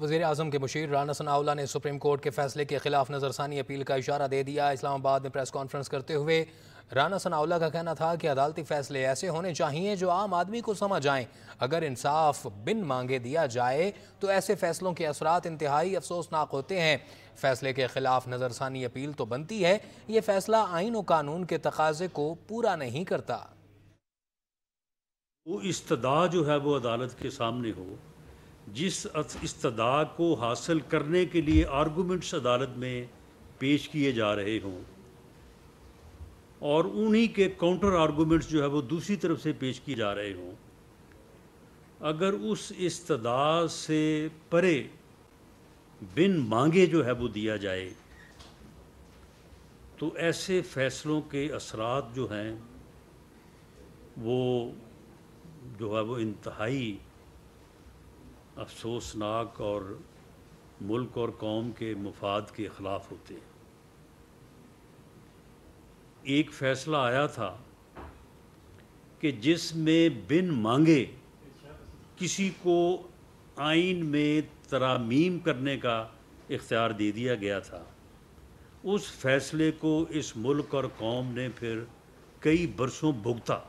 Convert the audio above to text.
वजीर अजम के मुशीर राना सनाउला ने सुप्रीम कोर्ट के फैसले के खिलाफ नज़रसानी अपील का इशारा दे दिया इस्लामाबाद में प्रेस कॉन्फ्रेंस करते हुए राना सनाउला का कहना था कि अदालती फैसले ऐसे होने चाहिए जो आम आदमी को समझ आए अगर इंसाफ बिन मांगे दिया जाए तो ऐसे फैसलों के असरा इंतहाई अफसोसनाक होते हैं फैसले के खिलाफ नज़रसानी अपील तो बनती है ये फैसला आइन व कानून के तकाजे को पूरा नहीं करता वो इस्तदा जो है वो अदालत के सामने हो जिस इस्तदा को हासिल करने के लिए आर्गूमेंट्स अदालत में पेश किए जा रहे हों और उन्हीं के काउंटर आर्गूमेंट्स जो है वो दूसरी तरफ से पेश किए जा रहे हों अगर उस इस्तदा से परे बिन मांगे जो है वो दिया जाए तो ऐसे फ़ैसलों के असरात जो हैं वो जो है वो इंतहाई अफसोसनाक और मुल्क और कौम के मुफाद के ख़िलाफ़ होते हैं एक फ़ैसला आया था कि जिसमें बिन मांगे किसी को आइन में तरामीम करने का इख्तियार दे दिया गया था उस फैसले को इस मुल्क और कौम ने फिर कई बरसों भुगता